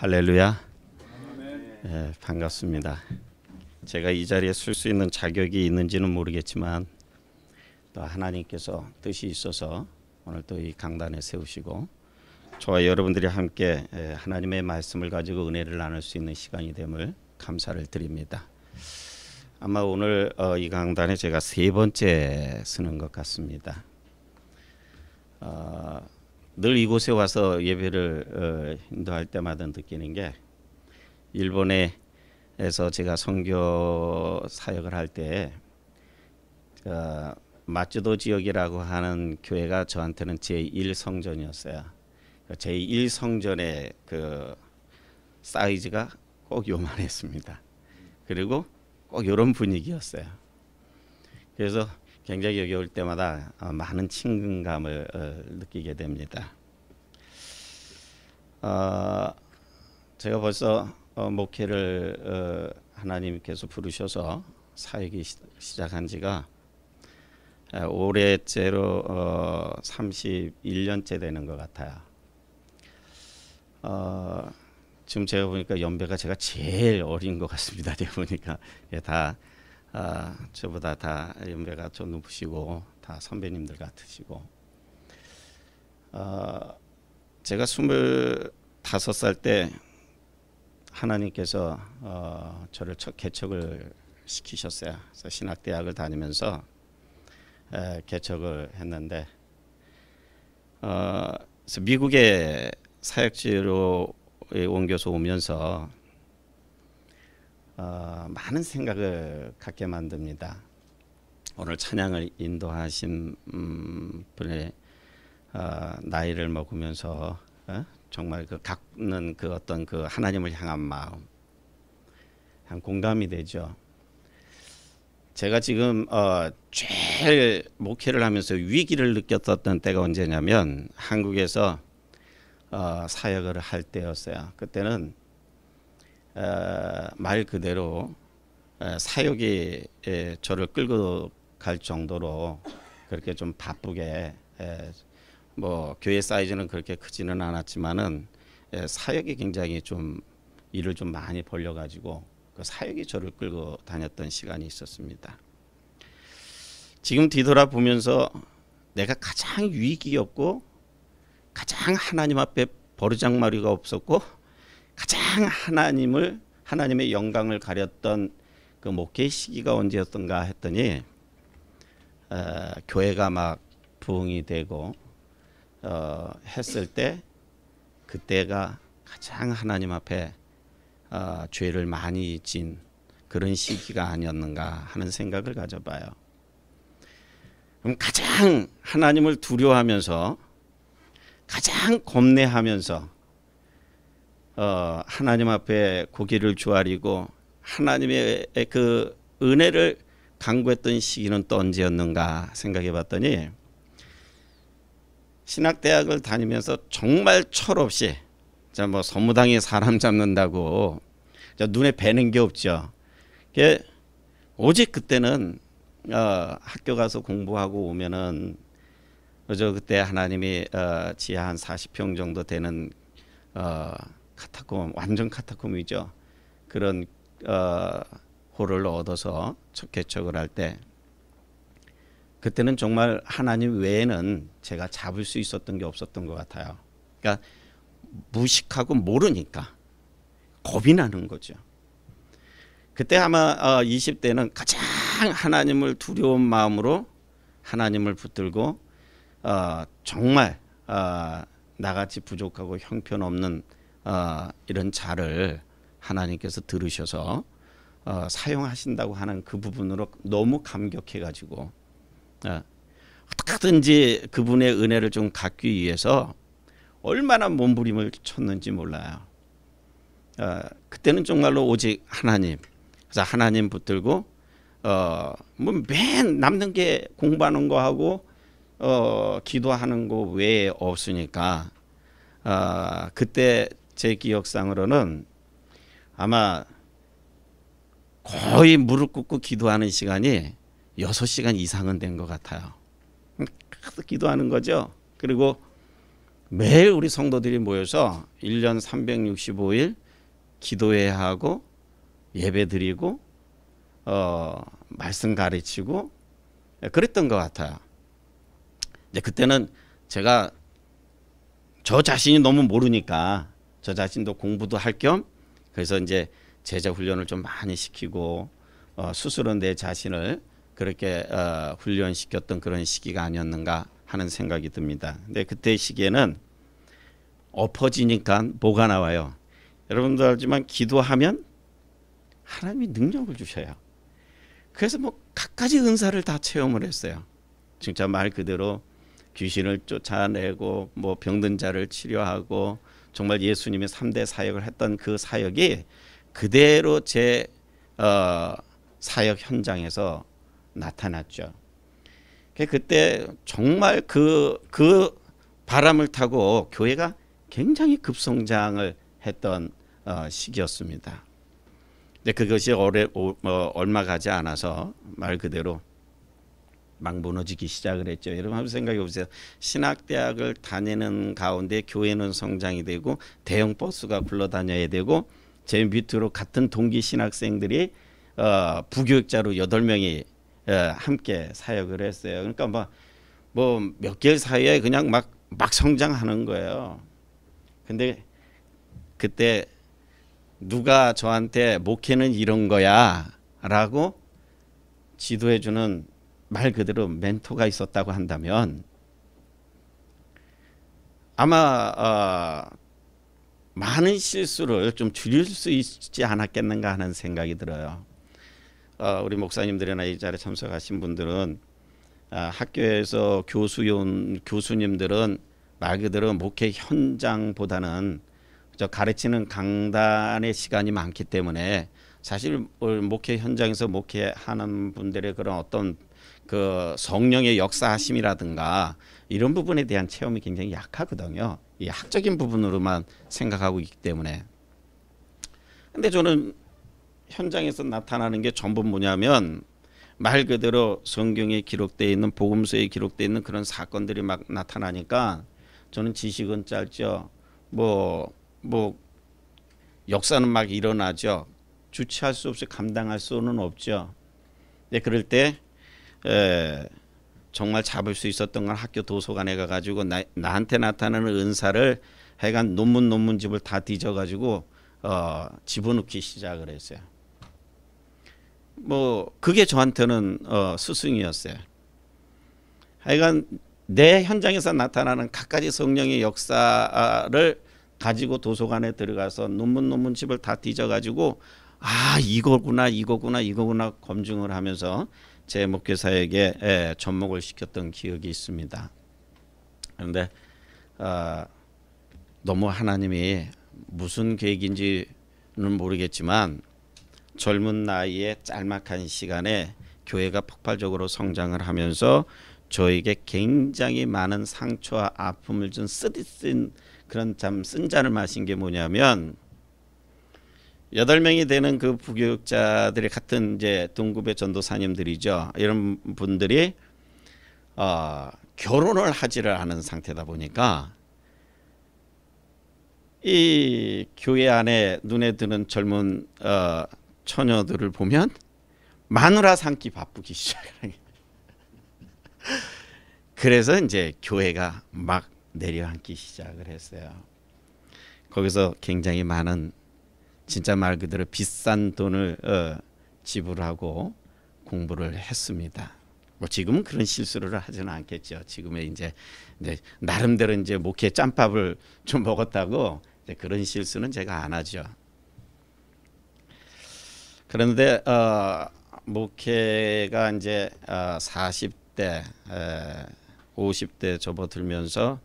할렐루야. 예, 반갑습니다. 제가 이 자리에 설 수 있는 자격이 있는지는 모르겠지만 또 하나님께서 뜻이 있어서 오늘 또 이 강단에 세우시고 저와 여러분들이 함께 예, 하나님의 말씀을 가지고 은혜를 나눌 수 있는 시간이 됨을 감사를 드립니다. 아마 오늘 어, 이 강단에 제가 세 번째 쓰는 것 같습니다. 어, 늘 이곳에 와서 예배를 어, 인도할 때마다 느끼는 게 일본에서 제가 선교 사역을 할때 어, 마츠도 지역이라고 하는 교회가 저한테는 제1 성전이었어요. 그 그러니까 제1 성전의 그 사이즈가 꼭 요만했습니다. 그리고 꼭 이런 분위기였어요. 그래서 굉장히 여기 올 때마다 어, 많은 친근감을 어, 느끼게 됩니다. 어, 제가 벌써 목회를 하나님께서 부르셔서 사역이 시작한 지가 올해째로 31년째 되는 것 같아요. 지금 제가 보니까 연배가 제가 제일 어린 것 같습니다. 제가 보니까 예, 다 아, 저보다 다 연배가 좀 높으시고 다 선배님들 같으시고 아, 제가 스물다섯 살 때 하나님께서 어, 저를 첫 개척을 시키셨어요. 그래서 신학대학을 다니면서 에, 개척을 했는데 어, 그래서 미국에 사역지로 옮겨서 오면서 어, 많은 생각을 갖게 만듭니다. 오늘 찬양을 인도하신 음, 분의 어, 나이를 먹으면서 어? 정말 그 갖는 그 어떤 그 하나님을 향한 마음 한 공감이 되죠. 제가 지금 어, 제일 목회를 하면서 위기를 느꼈던 때가 언제냐면 한국에서 어, 사역을 할 때였어요. 그때는 어, 말 그대로 어, 사역이 예, 저를 끌고 갈 정도로 그렇게 좀 바쁘게 예, 뭐 교회 사이즈는 그렇게 크지는 않았지만은 예, 사역이 굉장히 좀 일을 좀 많이 벌려 가지고 그 사역이 저를 끌고 다녔던 시간이 있었습니다. 지금 뒤돌아보면서 내가 가장 위기였고 가장 하나님 앞에 버르장머리가 없었고 가장 하나님을 하나님의 영광을 가렸던 그 목회 시기가 언제였던가 했더니 어, 교회가 막 부흥이 되고 어, 했을 때 그때가 가장 하나님 앞에 어, 죄를 많이 진 그런 시기가 아니었는가 하는 생각을 가져봐요. 그럼 가장 하나님을 두려워하면서 가장 겁내하면서 어, 하나님 앞에 고개를 조아리고 하나님의 그 은혜를 강구했던 시기는 또 언제였는가 생각해 봤더니 신학대학을 다니면서 정말 철없이 뭐서무당이 사람 잡는다고 눈에 뵈는 게 없죠. 오직 그때는 어, 학교 가서 공부하고 오면은 그저 그때 하나님이 어, 지하 한 40평 정도 되는 어, 카타콤 완전 카타콤이죠. 그런 어, 호를 얻어서 개척을 할 때 그때는 정말 하나님 외에는 제가 잡을 수 있었던 게 없었던 것 같아요. 그러니까 무식하고 모르니까 겁이 나는 거죠. 그때 아마 어, 20대는 가장 하나님을 두려운 마음으로 하나님을 붙들고 어, 정말 어, 나같이 부족하고 형편없는 어, 이런 자를 하나님께서 들으셔서 어, 사용하신다고 하는 그 부분으로 너무 감격해가지고 어, 어떻게든지 그분의 은혜를 좀 갖기 위해서 얼마나 몸부림을 쳤는지 몰라요. 어, 그때는 정말로 오직 하나님. 그래서 하나님 붙들고 어, 뭐맨 남는 게 공부하는 거 하고 어, 기도하는 거 외에 없으니까 어, 그때 제 기억상으로는 아마 거의 무릎 꿇고 기도하는 시간이 6시간 이상은 된 것 같아요. 계속 기도하는 거죠. 그리고 매일 우리 성도들이 모여서 1년 365일 기도해야 하고 예배 드리고 어, 말씀 가르치고 예, 그랬던 것 같아요. 근데 그때는 제가 저 자신이 너무 모르니까 저 자신도 공부도 할 겸 그래서 이제 제자 훈련을 좀 많이 시키고 어, 스스로 내 자신을 그렇게 어, 훈련시켰던 그런 시기가 아니었는가 하는 생각이 듭니다. 근데 그때 시기에는 엎어지니까 뭐가 나와요? 여러분도 알지만 기도하면 하나님이 능력을 주셔요. 그래서 뭐 갖가지 은사를 다 체험을 했어요. 진짜 말 그대로 귀신을 쫓아내고 뭐 병든 자를 치료하고 정말 예수님의 3대 사역을 했던 그 사역이 그대로 제 어, 사역 현장에서 나타났죠. 그때 정말 그, 그 바람을 타고 교회가 굉장히 급성장을 했던 어, 시기였습니다. 근데 그것이 오래, 오, 어, 얼마 가지 않아서 말 그대로 막 무너지기 시작을 했죠. 여러분 한번 생각해 보세요. 신학대학을 다니는 가운데 교회는 성장이 되고 대형 버스가 굴러다녀야 되고 제 밑으로 같은 동기 신학생들이 어, 부교육자로 여덟 명이 어, 함께 사역을 했어요. 그러니까 막뭐몇 개월 사이에 그냥 막 막 성장하는 거예요. 근데 그때 누가 저한테 목회는 이런 거야라고 지도해 주는 말 그대로 멘토가 있었다고 한다면 아마 어, 많은 실수를 좀 줄일 수 있지 않았겠는가 하는 생각이 들어요. 어, 우리 목사님들이나 이 자리에 참석하신 분들은 어, 학교에서 교수연 교수님들은 말 그대로 목회 현장보다는 저 가르치는 강단의 시간이 많기 때문에 사실 목회 현장에서 목회하는 분들의 그런 어떤 그 성령의 역사하심이라든가 이런 부분에 대한 체험이 굉장히 약하거든요. 이 학적인 부분으로만 생각하고 있기 때문에. 근데 저는 현장에서 나타나는 게 전부 뭐냐면 말 그대로 성경에 기록되어 있는 복음서에 기록되어 있는 그런 사건들이 막 나타나니까 저는 지식은 짧죠. 뭐뭐 뭐 역사는 막 일어나죠. 주체할 수 없이 감당할 수는 없죠. 네, 그럴 때 에, 예, 정말 잡을 수 있었던 건 학교 도서관에 가가지고 나, 나한테 나타나는 은사를 해간 논문 논문집을 다 뒤져가지고 어, 집어넣기 시작을 했어요. 뭐 그게 저한테는 어, 스승이었어요. 하여간 내 현장에서 나타나는 각가지 성령의 역사를 가지고 도서관에 들어가서 논문 논문집을 다 뒤져가지고 아 이거구나 이거구나 이거구나 검증을 하면서 제 목회사에게 예, 접목을 시켰던 기억이 있습니다. 그런데 어, 너무 하나님이 무슨 계획인지는 모르겠지만 젊은 나이에 짤막한 시간에 교회가 폭발적으로 성장을 하면서 저에게 굉장히 많은 상처와 아픔을 준 쓰디쓴 그런 참 쓴잔을 마신 게 뭐냐면 여덟 명이 되는 그 부교육자들이 같은 이제 동급의 전도사님들이죠. 이런 분들이 어, 결혼을 하지를 않은 상태다 보니까 이 교회 안에 눈에 드는 젊은 어, 처녀들을 보면 마누라 삼기 바쁘기 시작하 그래서 이제 교회가 막 내려앉기 시작을 했어요. 거기서 굉장히 많은 진짜 말 그대로 비싼 돈을 어, 지불하고 공부를 했습니다. 뭐 지금은 그런 실수를 하지는 않겠죠. 지금의 이제, 이제 네, 나름대로 이제 목회 짬밥을 좀 먹었다고 그런 실수는 제가 안 하죠. 그런데 어, 목회가 이제 어, 40대, 에, 50대 접어들면서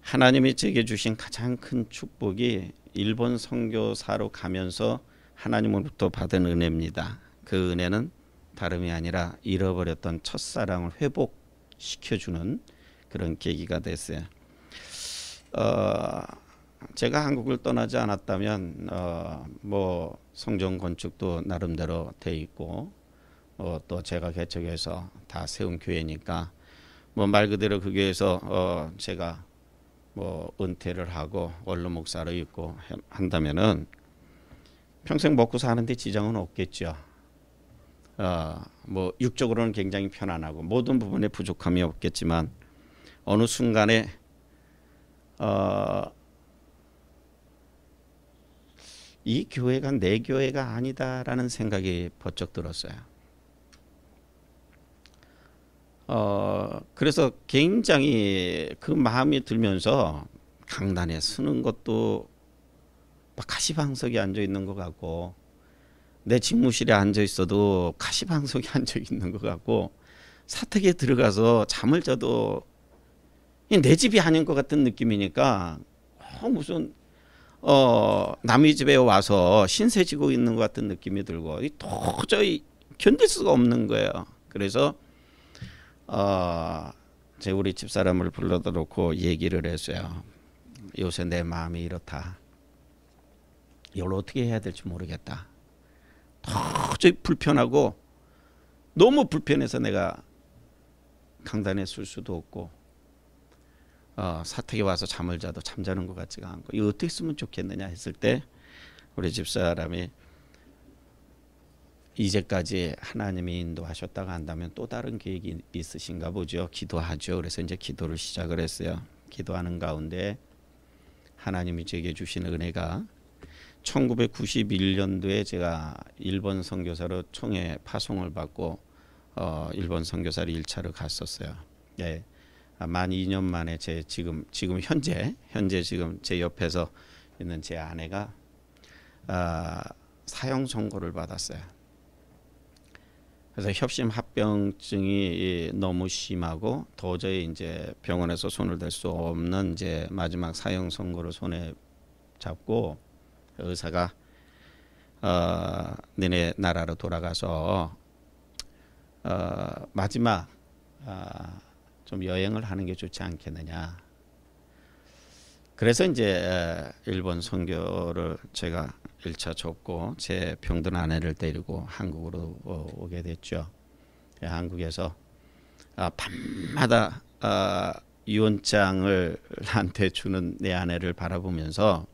하나님이 제게 주신 가장 큰 축복이 일본 선교사로 가면서 하나님으로부터 받은 은혜입니다. 그 은혜는 다름이 아니라 잃어버렸던 첫사랑을 회복시켜주는 그런 계기가 됐어요. 어, 제가 한국을 떠나지 않았다면 어, 뭐 성전 건축도 나름대로 돼 있고 어, 또 제가 개척해서 다 세운 교회니까 뭐 말 그대로 그 교회에서 어, 제가 뭐 은퇴를 하고 원로 목사로 있고 한다면은 평생 먹고 사는데 지장은 없겠죠. 어뭐 육적으로는 굉장히 편안하고 모든 부분에 부족함이 없겠지만 어느 순간에 어, 이 교회가 내 교회가 아니다라는 생각이 번쩍 들었어요. 어 그래서 굉장히 그 마음이 들면서 강단에 서는 것도 막 가시방석에 앉아 있는 것 같고 내 집무실에 앉아 있어도 가시방석에 앉아 있는 것 같고 사택에 들어가서 잠을 자도 내 집이 아닌 것 같은 느낌이니까 어, 무슨 어 남의 집에 와서 신세 지고 있는 것 같은 느낌이 들고 도저히 견딜 수가 없는 거예요. 그래서 어, 제 우리 집사람을 불러다 놓고 얘기를 했어요. 요새 내 마음이 이렇다. 이걸 어떻게 해야 될지 모르겠다. 도저히 불편하고 너무 불편해서 내가 강단에 쓸 수도 없고 어, 사택에 와서 잠을 자도 잠자는 것 같지가 않고 이거 어떻게 쓰면 좋겠느냐 했을 때 우리 집사람이 이제까지 하나님이 인도하셨다고 한다면 또 다른 계획이 있으신가 보죠. 기도하죠. 그래서 이제 기도를 시작을 했어요. 기도하는 가운데 하나님이 제게 주신 은혜가 1991년도에 제가 일본 선교사로 총회 파송을 받고 어, 일본 선교사로 1차로 갔었어요. 예. 만 2년 만에 제 지금 지금 현재 현재 지금 제 옆에서 있는 제 아내가 어, 사형 선고를 받았어요. 그래서 협심 합병증이 너무 심하고 도저히 이제 병원에서 손을 댈 수 없는 이제 마지막 사형 선고를 손에 잡고 의사가 어, 니네 나라로 돌아가서 어, 마지막 어, 좀 여행을 하는 게 좋지 않겠느냐. 그래서 이제 일본 선교를 제가 1차 좁고 제 병든 아내를 데리고 한국으로 어, 오게 됐죠. 예, 한국에서 아, 밤마다 아, 유언장을 나한테 주는 내 아내를 바라보면서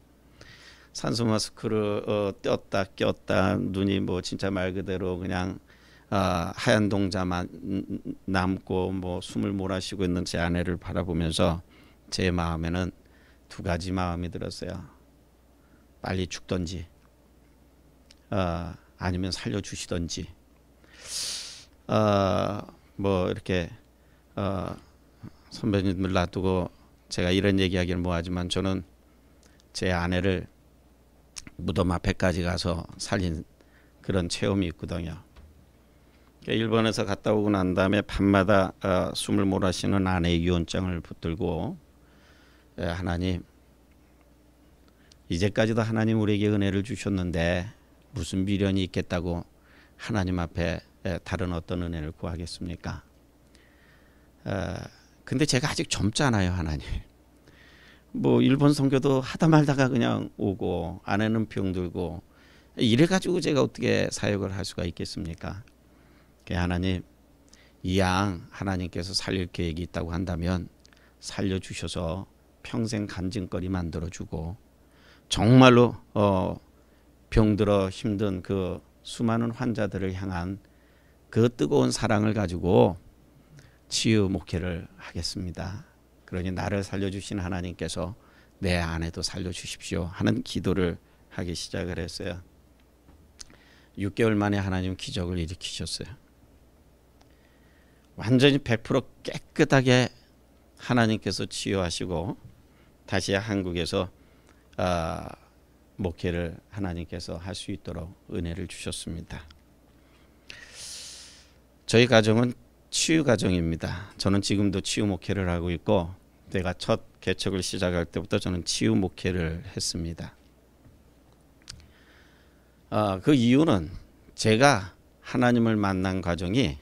산소 마스크를 어, 었다 꼈다 눈이 뭐 진짜 말 그대로 그냥 아, 하얀 동자만 남고 뭐 숨을 몰아쉬고 있는 제 아내를 바라보면서 제 마음에는 두 가지 마음이 들었어요. 빨리 죽던지 어, 아니면 살려주시던지 어, 뭐 이렇게 어, 선배님들 놔두고 제가 이런 얘기하기를 뭐하지만 저는 제 아내를 무덤 앞에까지 가서 살린 그런 체험이 있거든요. 그러니까 일본에서 갔다 오고 난 다음에 밤마다 어, 숨을 몰아쉬는 아내의 유언장을 붙들고 예, 하나님 이제까지도 하나님 우리에게 은혜를 주셨는데 무슨 미련이 있겠다고 하나님 앞에 다른 어떤 은혜를 구하겠습니까? 어, 근데 제가 아직 젊잖아요, 하나님. 뭐 일본 선교도 하다 말다가 그냥 오고 아내는 병들고 이래 가지고 제가 어떻게 사역을 할 수가 있겠습니까? 예, 하나님 이양 하나님께서 살릴 계획이 있다고 한다면 살려 주셔서 평생 간증거리 만들어 주고 정말로 어 병들어 힘든 그 수많은 환자들을 향한 그 뜨거운 사랑을 가지고 치유 목회를 하겠습니다. 그러니 나를 살려주신 하나님께서 내 아내도 살려주십시오 하는 기도를 하기 시작을 했어요. 6개월 만에 하나님 기적을 일으키셨어요. 완전히 100% 깨끗하게 하나님께서 치유하시고 다시 한국에서 어, 목회를 하나님께서 할 수 있도록 은혜를 주셨습니다. 저희 가정은 치유 가정입니다. 저는 지금도 치유 목회를 하고 있고 내가 첫 개척을 시작할 때부터 저는 치유 목회를 했습니다. 아, 그 이유는 제가 하나님을 만난 과정이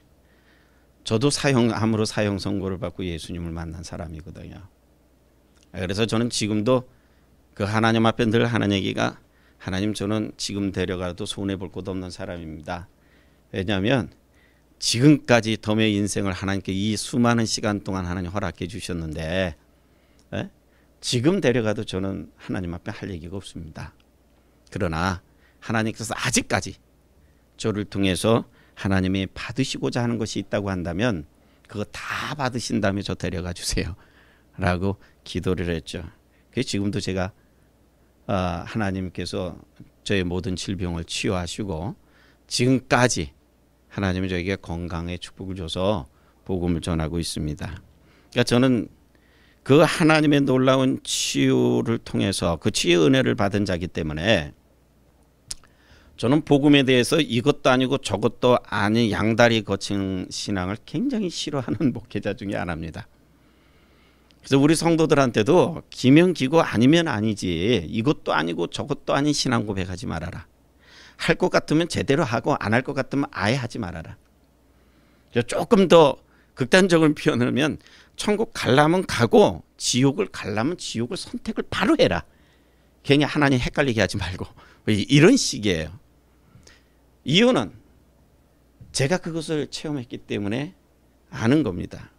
저도 사형함으로 사형 선고를 받고 예수님을 만난 사람이거든요. 그래서 저는 지금도 그 하나님 앞에 늘 하는 얘기가 하나님 저는 지금 데려가도 손해 볼 것도 없는 사람입니다. 왜냐하면 지금까지 덤의 인생을 하나님께 이 수많은 시간 동안 하나님 허락해 주셨는데 에? 예? 지금 데려가도 저는 하나님 앞에 할 얘기가 없습니다. 그러나 하나님께서 아직까지 저를 통해서 하나님이 받으시고자 하는 것이 있다고 한다면 그거 다 받으신 다음에 저 데려가 주세요. 라고 기도를 했죠. 그게 지금도 제가 어, 하나님께서 저의 모든 질병을 치유하시고 지금까지 하나님 저에게 건강의 축복을 줘서 복음을 전하고 있습니다. 그러니까 저는 그 하나님의 놀라운 치유를 통해서 그 치유 은혜를 받은 자기 때문에 저는 복음에 대해서 이것도 아니고 저것도 아닌 양다리 거친 신앙을 굉장히 싫어하는 목회자 중에 하나입니다. 그래서 우리 성도들한테도 기명기고 아니면 아니지 이것도 아니고 저것도 아닌 신앙 고백하지 말아라. 할 것 같으면 제대로 하고 안 할 것 같으면 아예 하지 말아라. 조금 더 극단적인 표현을 하면 천국 갈라면 가고 지옥을 갈라면 지옥을 선택을 바로 해라. 괜히 하나님 헷갈리게 하지 말고 이런 식이에요. 이유는 제가 그것을 체험했기 때문에 아는 겁니다.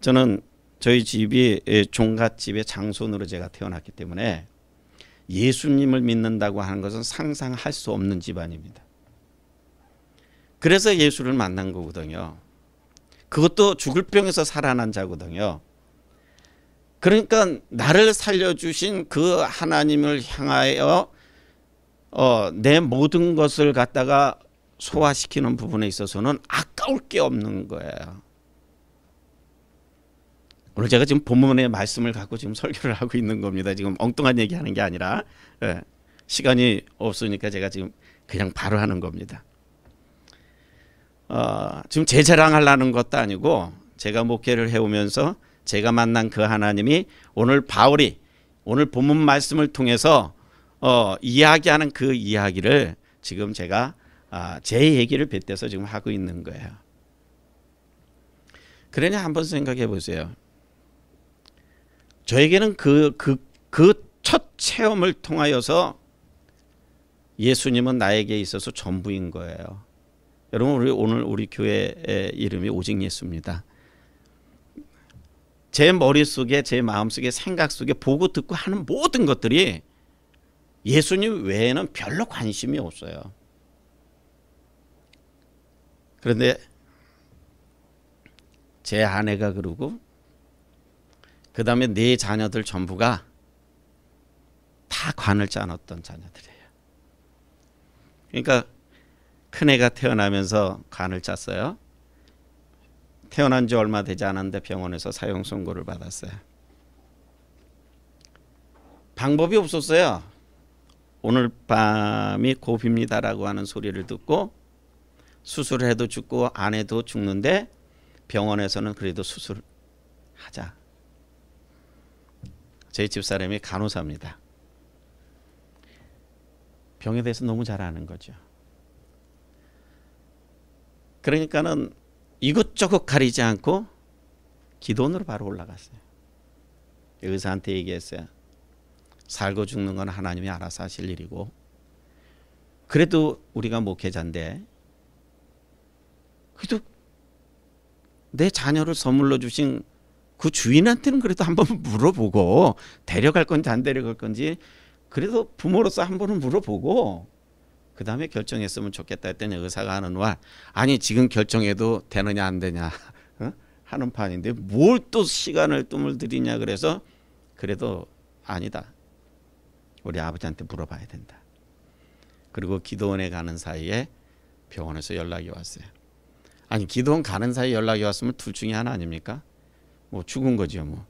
저는 저희 집이 예, 종갓집의 장손으로 제가 태어났기 때문에 예수님을 믿는다고 하는 것은 상상할 수 없는 집안입니다. 그래서 예수를 만난 거거든요. 그것도 죽을 병에서 살아난 자거든요. 그러니까 나를 살려주신 그 하나님을 향하여 어, 내 모든 것을 갖다가 소화시키는 부분에 있어서는 아까울 게 없는 거예요. 오늘 제가 지금 본문의 말씀을 갖고 지금 설교를 하고 있는 겁니다. 지금 엉뚱한 얘기하는 게 아니라 예, 시간이 없으니까 제가 지금 그냥 바로 하는 겁니다. 어, 지금 제 자랑하려는 것도 아니고 제가 목회를 해오면서 제가 만난 그 하나님이 오늘 바울이 오늘 본문 말씀을 통해서 어, 이야기하는 그 이야기를 지금 제가 아, 제 얘기를 빗대서 지금 하고 있는 거예요. 그러냐 한번 생각해 보세요. 저에게는 그 그 그 첫 체험을 통하여서 예수님은 나에게 있어서 전부인 거예요. 여러분 우리 오늘 우리 교회의 이름이 오직 예수입니다. 제 머릿속에 제 마음속에 생각 속에 보고 듣고 하는 모든 것들이 예수님 외에는 별로 관심이 없어요. 그런데 제 아내가 그러고 그 다음에 네 자녀들 전부가 다 관을 짜놨던 자녀들이에요. 그러니까 큰애가 태어나면서 관을 짰어요. 태어난 지 얼마 되지 않았는데 병원에서 사용 선고를 받았어요. 방법이 없었어요. 오늘 밤이 고비입니다라고 하는 소리를 듣고 수술해도 죽고 안 해도 죽는데 병원에서는 그래도 수술하자 저희 집사람이 간호사입니다. 병에 대해서 너무 잘 아는 거죠. 그러니까는 이것저것 가리지 않고 기도원으로 바로 올라갔어요. 의사한테 얘기했어요. 살고 죽는 건 하나님이 알아서 하실 일이고 그래도 우리가 목회자인데 그래도 내 자녀를 선물로 주신 그 주인한테는 그래도 한번 물어보고 데려갈 건지 안 데려갈 건지 그래도 부모로서 한 번은 물어보고 그 다음에 결정했으면 좋겠다 했더니 의사가 하는 말 아니 지금 결정해도 되느냐 안 되냐 어? 하는 판인데 뭘 또 시간을 뜸을 들이냐 그래서 그래도 아니다 우리 아버지한테 물어봐야 된다 그리고 기도원에 가는 사이에 병원에서 연락이 왔어요 아니 기도원 가는 사이에 연락이 왔으면 둘 중에 하나 아닙니까 뭐 죽은 거죠 뭐.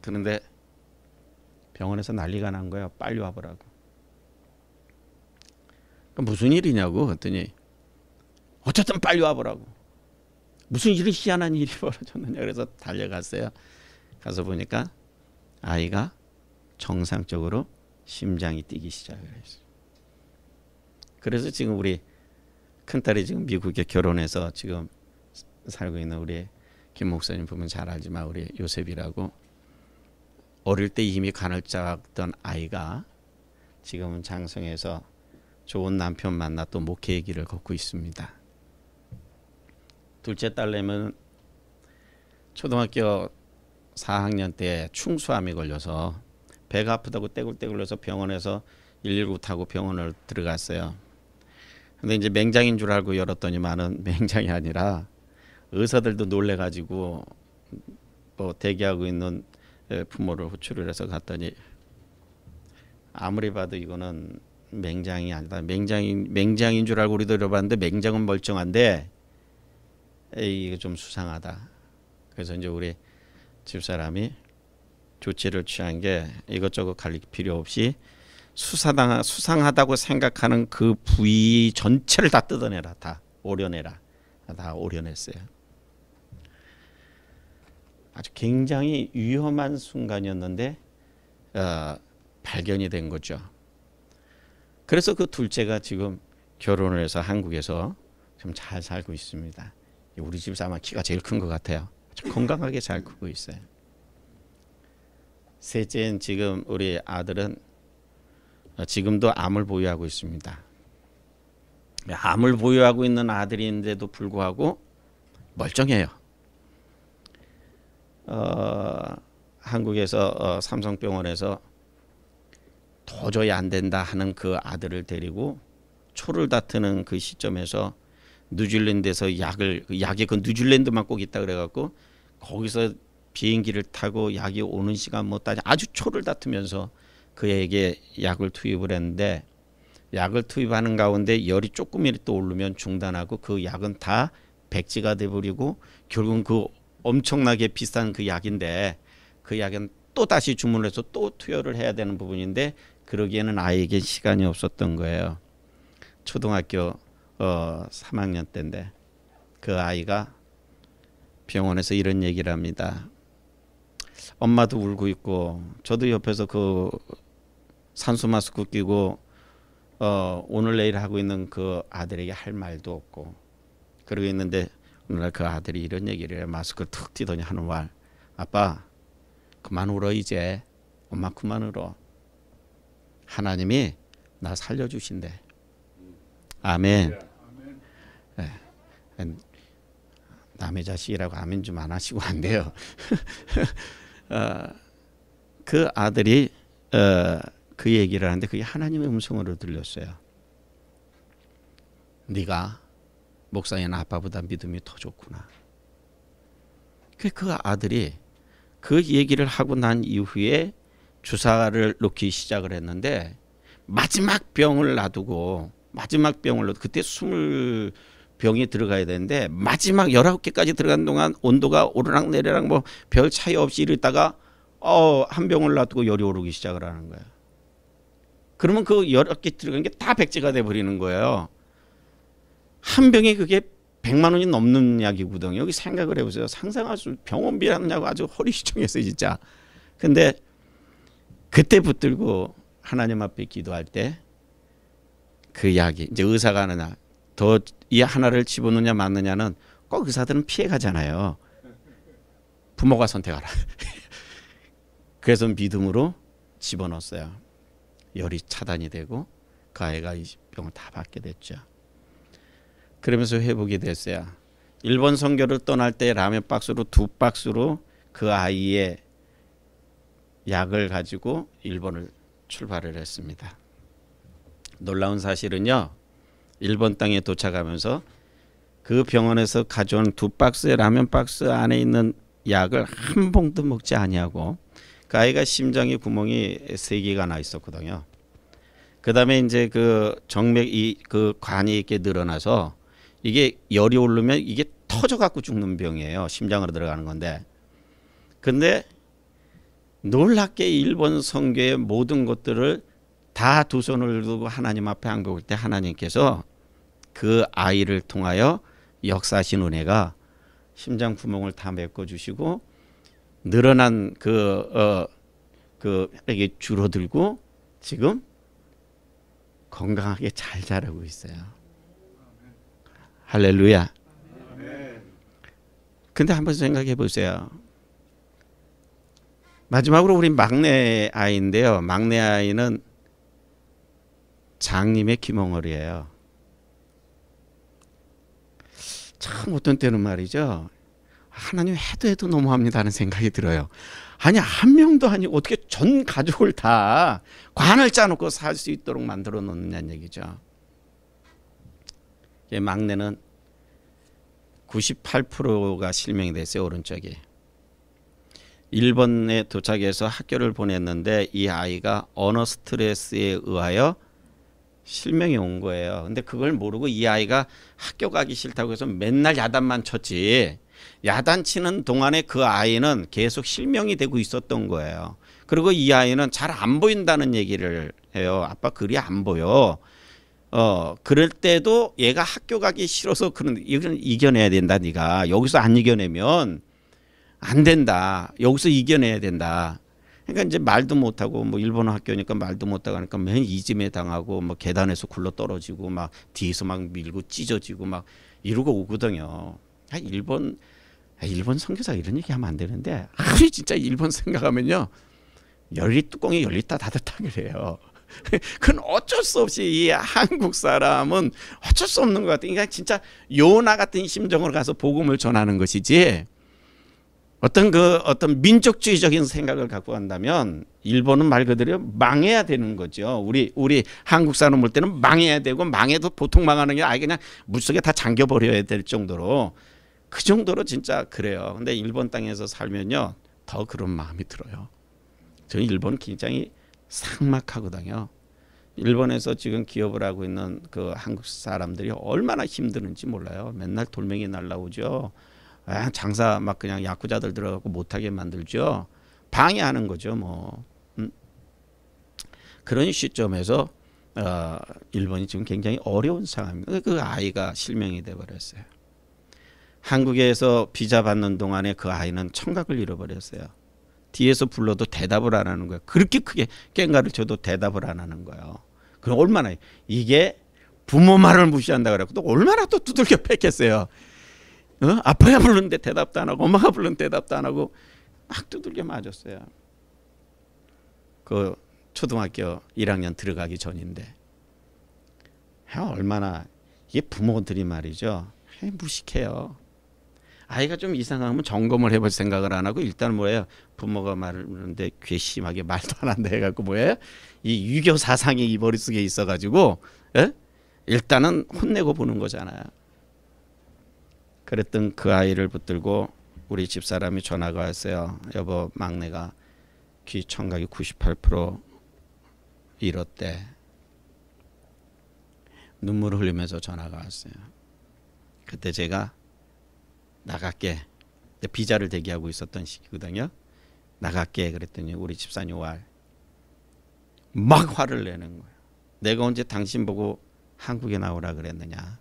그런데 병원에서 난리가 난 거야. 빨리 와보라고. 그러니까 무슨 일이냐고 그랬더니 어쨌든 빨리 와보라고. 무슨 일이 희한한 일이 벌어졌느냐 그래서 달려갔어요. 가서 보니까 아이가 정상적으로 심장이 뛰기 시작을 했어요. 그래서 지금 우리 큰딸이 지금 미국에 결혼해서 지금 살고 있는 우리 김 목사님 보면 잘 알지만 우리 요셉이라고 어릴 때 이미 간을 짜던 아이가 지금은 장성에서 좋은 남편 만나 또 목회의 길을 걷고 있습니다. 둘째 딸내미는 초등학교 4학년 때 충수암이 걸려서 배가 아프다고 떼굴떼굴해서 병원에서 119 타고 병원을 들어갔어요. 근데 이제 맹장인 줄 알고 열었더니만은 맹장이 아니라 의사들도 놀래가지고 뭐 대기하고 있는 예, 부모를 호출을 해서 갔더니 아무리 봐도 이거는 맹장이 아니다. 맹장인 맹장인 줄 알고 우리도 들어봤는데 맹장은 멀쩡한데 에 이게 좀 수상하다. 그래서 이제 우리 집 사람이 조치를 취한 게 이것저것 갈릴 필요 없이 수사당 수상하다고 생각하는 그 부위 전체를 다 뜯어내라, 다 오려내라, 다 오려냈어요. 아주 굉장히 위험한 순간이었는데 어, 발견이 된 거죠. 그래서 그 둘째가 지금 결혼을 해서 한국에서 좀 잘 살고 있습니다. 우리 집에서 아마 키가 제일 큰 것 같아요. 건강하게 잘 크고 있어요. 셋째는 지금 우리 아들은 어, 지금도 암을 보유하고 있습니다. 암을 보유하고 있는 아들인데도 불구하고 멀쩡해요. 어, 한국에서 어, 삼성병원에서 도저히 안 된다 하는 그 아들을 데리고 초를 다투는그 시점에서 뉴질랜드에서 약을 그 약이 그 뉴질랜드만 꼭 있다 그래갖고 거기서 비행기를 타고 약이 오는 시간 뭐 따지 아주 초를 다투면서 그에게 약을 투입을 했는데 약을 투입하는 가운데 열이 조금이라도 오르면 중단하고 그 약은 다 백지가 돼버리고 결국은 그 엄청나게 비싼 그 약인데 그 약은 또 다시 주문을 해서 또 투여를 해야 되는 부분인데 그러기에는 아이에게 시간이 없었던 거예요. 초등학교 어, 3학년 때인데 그 아이가 병원에서 이런 얘기를 합니다. 엄마도 울고 있고 저도 옆에서 그 산소 마스크 끼고 어, 오늘 내일 하고 있는 그 아들에게 할 말도 없고 그러고 있는데 오늘날 그 아들이 이런 얘기를 마스크를 툭 띄더니 하는 말 아빠 그만 울어 이제 엄마 그만 울어 하나님이 나 살려주신대 아멘 네. 남의 자식이라고 아멘 좀 안 하시고 안 돼요 어, 그 아들이 어, 그 얘기를 하는데 그게 하나님의 음성으로 들렸어요 네가 목사인 아빠보다 믿음이 더 좋구나. 그 아들이 그 얘기를 하고 난 이후에 주사를 놓기 시작을 했는데 마지막 병을 놔두고 마지막 병을 놓고 그때 스물 병이 들어가야 되는데 마지막 열아홉 개까지 들어간 동안 온도가 오르락 내리락 뭐 별 차이 없이 이러다가 어 한 병을 놔두고 열이 오르기 시작을 하는 거예요 그러면 그 열아홉 개 들어간 게 다 백제가 돼 버리는 거예요. 한 병에 그게 100만 원이 넘는 약이거든요. 여기 생각을 해보세요. 상상할 수 병원비라는 약 아주 허리시청했어요 진짜. 근데 그때 붙들고 하나님 앞에 기도할 때 그 약이 이제 의사가 하느냐 더 이 하나를 집어넣느냐 맞느냐는 꼭 의사들은 피해가잖아요. 부모가 선택하라. 그래서 믿음으로 집어넣었어요. 열이 차단이 되고 그 아이가 이 병을 다 받게 됐죠. 그러면서 회복이 됐어요. 일본 선교를 떠날 때 라면 박스로 두 박스로 그 아이의 약을 가지고 일본을 출발을 했습니다. 놀라운 사실은요. 일본 땅에 도착하면서 그 병원에서 가져온 두 박스의 라면 박스 안에 있는 약을 한 봉도 먹지 아니하고 그 아이가 심장에 구멍이 세 개가 나 있었거든요. 그다음에 이제 그 정맥 이 그 관이 있게 늘어나서 이게 열이 오르면 이게 터져 갖고 죽는 병이에요. 심장으로 들어가는 건데. 근데 놀랍게 일본 성교의 모든 것들을 다 두 손을 두고 하나님 앞에 항복할 때 하나님께서 그 아이를 통하여 역사신 은혜가 심장 구멍을 다 메꿔 주시고 늘어난 그 어, 그 이게 줄어들고 지금 건강하게 잘 자라고 있어요. 할렐루야. 근데 한번 생각해 보세요. 마지막으로 우리 막내 아이인데요. 막내 아이는 장님의 귀멍어리예요. 참 어떤 때는 말이죠. 하나님 해도 해도 너무합니다 하는 생각이 들어요. 아니 한 명도 아니고 어떻게 전 가족을 다 관을 짜놓고 살 수 있도록 만들어 놓느냐는 얘기죠. 막내는 98%가 실명이 됐어요. 오른쪽에 일본에 도착해서 학교를 보냈는데 이 아이가 언어 스트레스에 의하여 실명이 온 거예요. 근데 그걸 모르고 이 아이가 학교 가기 싫다고 해서 맨날 야단만 쳤지. 야단 치는 동안에 그 아이는 계속 실명이 되고 있었던 거예요. 그리고 이 아이는 잘 안 보인다는 얘기를 해요. 아빠 그리 안 보여. 어 그럴 때도 얘가 학교 가기 싫어서 그런 이건 이겨내야 된다 네가 여기서 안 이겨내면 안 된다 여기서 이겨내야 된다 그러니까 이제 말도 못하고 뭐 일본어 학교니까 말도 못하고 하니까 맨 이짐에 당하고 뭐 계단에서 굴러 떨어지고 막 뒤에서 막 밀고 찢어지고 막 이러고 오거든요 아 일본 아, 일본 선교사 이런 얘기 하면 안 되는데 아무 진짜 일본 생각하면요 열리 뚜껑이 열리다 닫았다 그래요 그건 어쩔 수 없이 이 한국 사람은 어쩔 수 없는 것 같아. 그러니까 진짜 요나 같은 심정으로 가서 복음을 전하는 것이지. 어떤 그 어떤 민족주의적인 생각을 갖고 간다면 일본은 말 그대로 망해야 되는 거죠. 우리 우리 한국 사람 볼 때는 망해야 되고 망해도 보통 망하는 게아니 그냥 물속에 다 잠겨 버려야 될 정도로 그 정도로 진짜 그래요. 근데 일본 땅에서 살면요 더 그런 마음이 들어요. 저는 일본 굉장히 삭막하거든요. 일본에서 지금 기업을 하고 있는 그 한국 사람들이 얼마나 힘드는지 몰라요. 맨날 돌멩이 날라오죠. 아, 장사 막 그냥 야구자들 들어가고 못하게 만들죠. 방해하는 거죠. 뭐 음. 그런 시점에서 어, 일본이 지금 굉장히 어려운 상황입니다. 그 아이가 실명이 돼버렸어요. 한국에서 비자 받는 동안에 그 아이는 청각을 잃어버렸어요. 뒤에서 불러도 대답을 안 하는 거야. 그렇게 크게 깽가를 쳐도 대답을 안 하는 거예요. 그럼 얼마나 이게 부모 말을 무시한다 그래갖고 또 얼마나 또 두들겨 팼겠어요. 어? 아빠가 부르는데 대답도 안 하고 엄마가 부르는데 대답도 안 하고 막 두들겨 맞았어요. 그 초등학교 1학년 들어가기 전인데 얼마나 이게 부모들이 말이죠 무식해요. 아이가 좀 이상하면 점검을 해볼 생각을 안 하고 일단 뭐예요 부모가 말하는데 괘씸하게 말도 안 한다 해갖고 뭐예요 이 유교 사상이 이 머릿속에 있어가지고 예? 일단은 혼내고 보는 거잖아요 그랬던 그 아이를 붙들고 우리 집사람이 전화가 왔어요 여보 막내가 귀 청각이 98% 잃었대 눈물을 흘리면서 전화가 왔어요 그때 제가 나갈게. 비자를 대기하고 있었던 시기거든요. 나갈게 그랬더니 우리 집사님 왈막 화를 내는 거예요. 내가 언제 당신 보고 한국에 나오라 그랬느냐.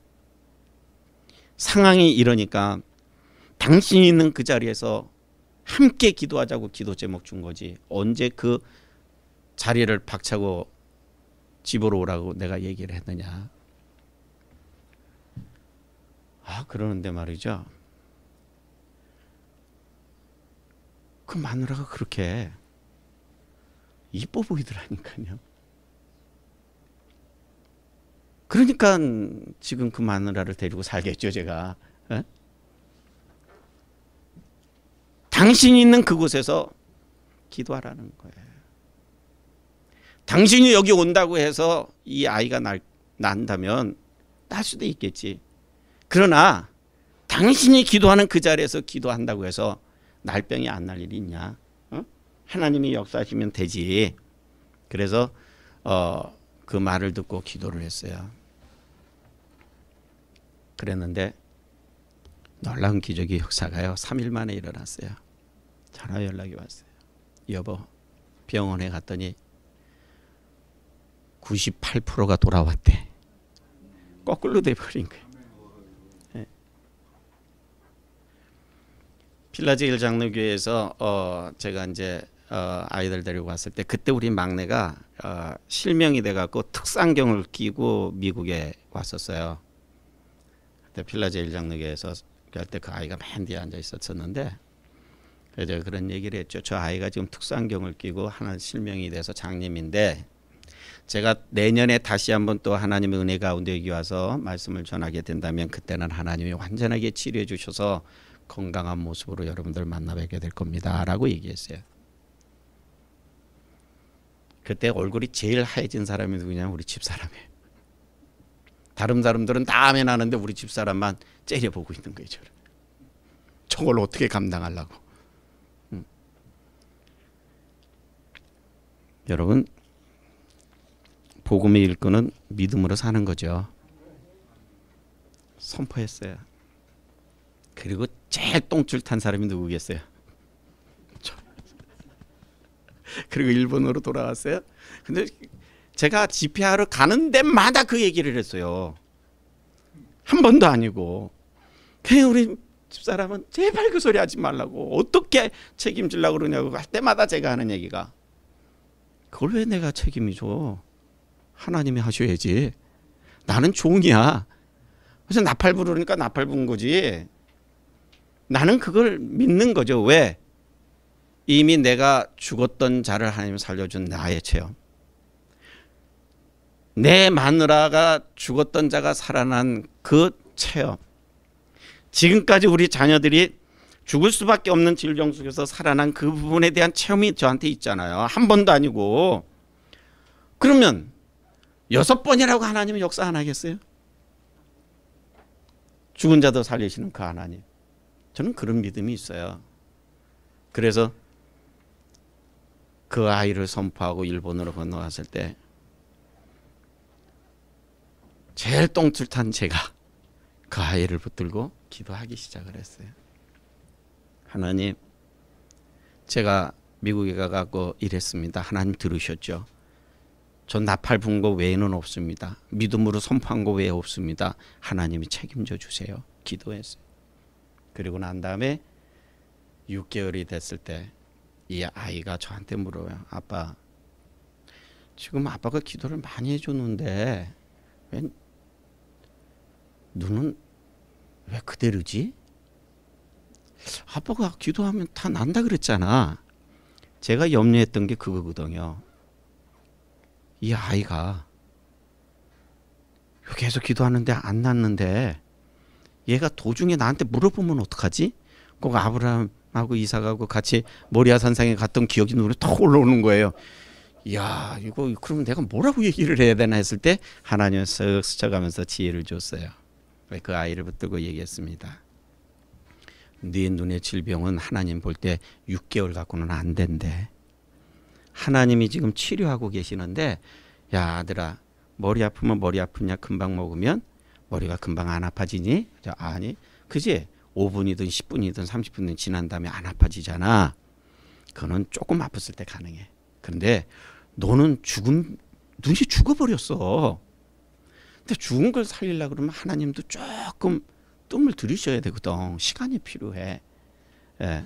상황이 이러니까 당신이 있는 그 자리에서 함께 기도하자고 기도 제목 준 거지. 언제 그 자리를 박차고 집으로 오라고 내가 얘기를 했느냐. 아 그러는데 말이죠. 그 마누라가 그렇게 이뻐 보이더라니까요. 그러니까 지금 그 마누라를 데리고 살겠죠, 제가. 에? 예? 당신이 있는 그곳에서 기도하라는 거예요. 당신이 여기 온다고 해서 이 아이가 날, 난다면 딸 수도 있겠지. 그러나 당신이 기도하는 그 자리에서 기도한다고 해서 날 병이 안 날 일이 있냐? 어? 하나님이 역사하시면 되지. 그래서 어, 그 말을 듣고 기도를 했어요. 그랬는데 놀라운 기적의 역사가요. 3일 만에 일어났어요. 전화 연락이 왔어요. 여보 병원에 갔더니 98%가 돌아왔대. 거꾸로 돼버린 거예요. 필라제일 장로교회에서 어 제가 이제 어 아이들 데리고 왔을 때 그때 우리 막내가 어 실명이 돼 갖고 특상경을 끼고 미국에 왔었어요. 그때 필라제일 장로교회에서 그때 그 아이가 맨 뒤에 앉아 있었었는데 그래서 그런 얘기를 했죠. 저 아이가 지금 특상경을 끼고 하나 실명이 돼서 장님인데 제가 내년에 다시 한번 또 하나님의 은혜 가운데 여기 와서 말씀을 전하게 된다면 그때는 하나님이 완전하게 치료해 주셔서 건강한 모습으로 여러분들 만나 뵙게 될 겁니다. 라고 얘기했어요. 그때 얼굴이 제일 하얘진 사람이 누구냐 우리 집사람이에요. 다른 사람들은 다 아멘 하는데 우리 집사람만 째려보고 있는 거예요. 저를. 저걸 어떻게 감당하려고. 음. 여러분 복음의 일꾼은 믿음으로 사는 거죠. 선포했어요. 그리고 제일 똥줄 탄 사람이 누구겠어요? 그리고 일본으로 돌아왔어요. 근데 제가 g p 하러 가는 데마다 그 얘기를 했어요. 한 번도 아니고. 그냥 우리 집사람은 제발 그 소리 하지 말라고 어떻게 책임질라고 그러냐고 할 때마다 제가 하는 얘기가 그걸 왜 내가 책임이 줘 하나님이 하셔야지 나는 종이야 그래서 나팔 부르니까 나팔 부른 거지 나는 그걸 믿는 거죠. 왜? 이미 내가 죽었던 자를 하나님 살려준 나의 체험. 내 마누라가 죽었던 자가 살아난 그 체험. 지금까지 우리 자녀들이 죽을 수밖에 없는 질병 속에서 살아난 그 부분에 대한 체험이 저한테 있잖아요. 한 번도 아니고. 그러면 여섯 번이라고 하나님은 역사 안 하겠어요? 죽은 자도 살리시는 그 하나님. 저는 그런 믿음이 있어요. 그래서 그 아이를 선포하고 일본으로 건너갔을 때 제일 똥툴탄 제가 그 아이를 붙들고 기도하기 시작을 했어요. 하나님, 제가 미국에 가고 일했습니다. 하나님 들으셨죠? 전 나팔 분거 외에는 없습니다. 믿음으로 선포한 거 외에 없습니다. 하나님이 책임져 주세요. 기도했어요. 그리고 난 다음에 6개월이 됐을 때 이 아이가 저한테 물어요. 아빠, 지금 아빠가 기도를 많이 해줬는데 왜 눈은 왜 그대로지? 아빠가 기도하면 다 난다 그랬잖아. 제가 염려했던 게 그거거든요. 이 아이가 계속 기도하는데 안 났는데 얘가 도중에 나한테 물어보면 어떡하지? 꼭 아브라함하고 이삭하고 같이 모리아 산상에 갔던 기억이 눈에 턱 올라오는 거예요. 야 이거 그러면 내가 뭐라고 얘기를 해야 되나 했을 때 하나님은 쓱 스쳐가면서 지혜를 줬어요. 그 아이를 붙들고 얘기했습니다. 네 눈의 질병은 하나님 볼 때 6개월 갖고는 안 된대. 하나님이 지금 치료하고 계시는데 야 아들아 머리 아프면 머리 아프약 금방 먹으면 머리가 금방 안 아파지니? 아니, 그지? 5분이든 10분이든 30분이든 지난 다음에 안 아파지잖아. 그거는 조금 아팠을 때 가능해. 그런데 너는 죽음, 눈이 죽어버렸어. 근데 죽은 걸 살리려 그러면 하나님도 조금 뜸을 들이셔야 되거든. 시간이 필요해. 예.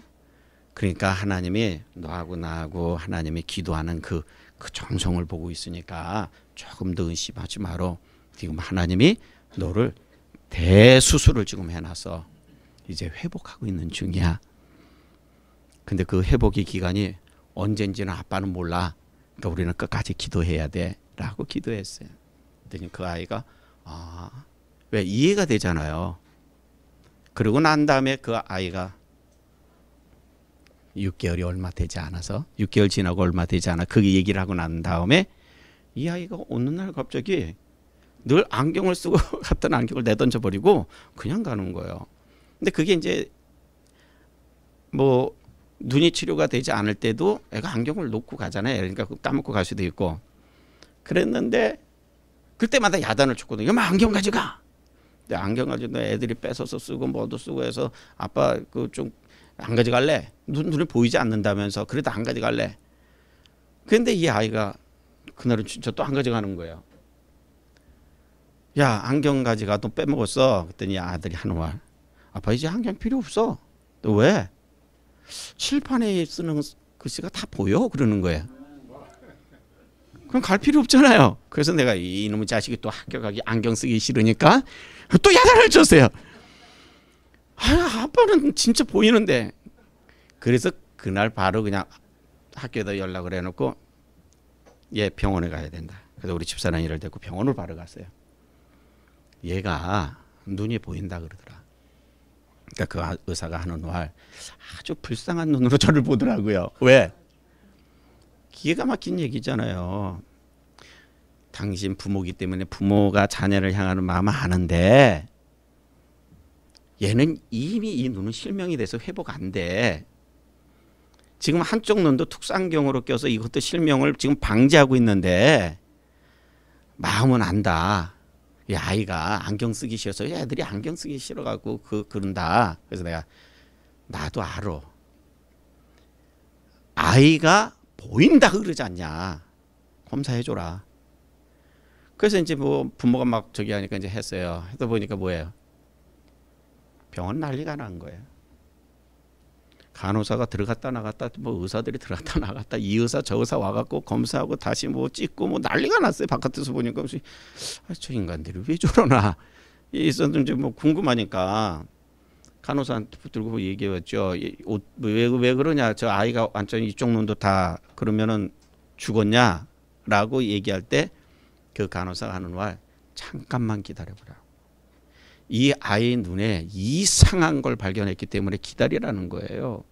그러니까 하나님이 너하고 나하고 하나님이 기도하는 그, 그 정성을 보고 있으니까 조금 더 의심하지 마라. 지금 하나님이 너를 대수술을 지금 해놔서 이제 회복하고 있는 중이야. 근데 그 회복의 기간이 언젠지는 아빠는 몰라. 그러니까 우리는 끝까지 기도해야 돼. 라고 기도했어요. 그랬더니 그 아이가, 아, 왜 이해가 되잖아요. 그러고 난 다음에 그 아이가 6개월이 얼마 되지 않아서 6개월 지나고 얼마 되지 않아 그 얘기를 하고 난 다음에 이 아이가 어느 날 갑자기 늘 안경을 쓰고 갔던 안경을 내던져 버리고 그냥 가는 거예요. 근데 그게 이제 뭐 눈이 치료가 되지 않을 때도 애가 안경을 놓고 가잖아요. 그러니까 까먹고 그 갈 수도 있고. 그랬는데 그때마다 야단을 쳤거든요. 엄마 안경 가져가. 근데 안경 가지고 애들이 뺏어서 쓰고 뭐도 쓰고 해서 아빠 그 좀 안 가져갈래. 눈 눈에 보이지 않는다면서 그래도 안 가져갈래. 근데 이 아이가 그날은 진짜 또 안 가져가는 거예요. 야 안경 가지가 또 빼먹었어. 그랬더니 아들이 하는 말. 아빠 이제 안경 필요 없어. 또 왜? 칠판에 쓰는 글씨가 다 보여 그러는 거야 그럼 갈 필요 없잖아요. 그래서 내가 이놈의 자식이 또 학교 가기 안경 쓰기 싫으니까 또 야단을 쳤어요. 아, 아빠는 진짜 보이는데. 그래서 그날 바로 그냥 학교에다 연락을 해놓고 얘 예, 병원에 가야 된다. 그래서 우리 집사람 이을 데리고 병원을 바로 갔어요. 얘가 눈이 보인다 그러더라. 그러니까 그 의사가 하는 말 아주 불쌍한 눈으로 저를 보더라고요. 왜? 기가 막힌 얘기잖아요. 당신 부모기 때문에 부모가 자녀를 향하는 마음을 아는데 얘는 이미 이 눈은 실명이 돼서 회복 안 돼. 지금 한쪽 눈도 툭상경으로 껴서 이것도 실명을 지금 방지하고 있는데 마음은 안다. 이 아이가 안경 쓰기 싫어서 애들이 안경 쓰기 싫어갖고 그 그런다. 그래서 내가 나도 알아. 아이가 보인다 그러지 않냐. 검사해줘라. 그래서 이제 뭐 부모가 막 저기 하니까 이제 했어요. 해다 보니까 뭐예요? 병원 난리가 난 거예요. 간호사가 들어갔다 나갔다 뭐 의사들이 들어갔다 나갔다 이 의사 저 의사 와갖고 검사하고 다시 뭐 찍고 뭐 난리가 났어요 바깥에서 보니까 무슨 아, 저 인간들이 왜 저러나 있었는지 뭐 궁금하니까 간호사한테 붙들고 뭐 얘기해봤죠 왜, 왜 그러냐 저 아이가 완전 이쪽 눈도 다 그러면은 죽었냐라고 얘기할 때 그 간호사가 하는 말 잠깐만 기다려보라 이 아이의 눈에 이상한 걸 발견했기 때문에 기다리라는 거예요.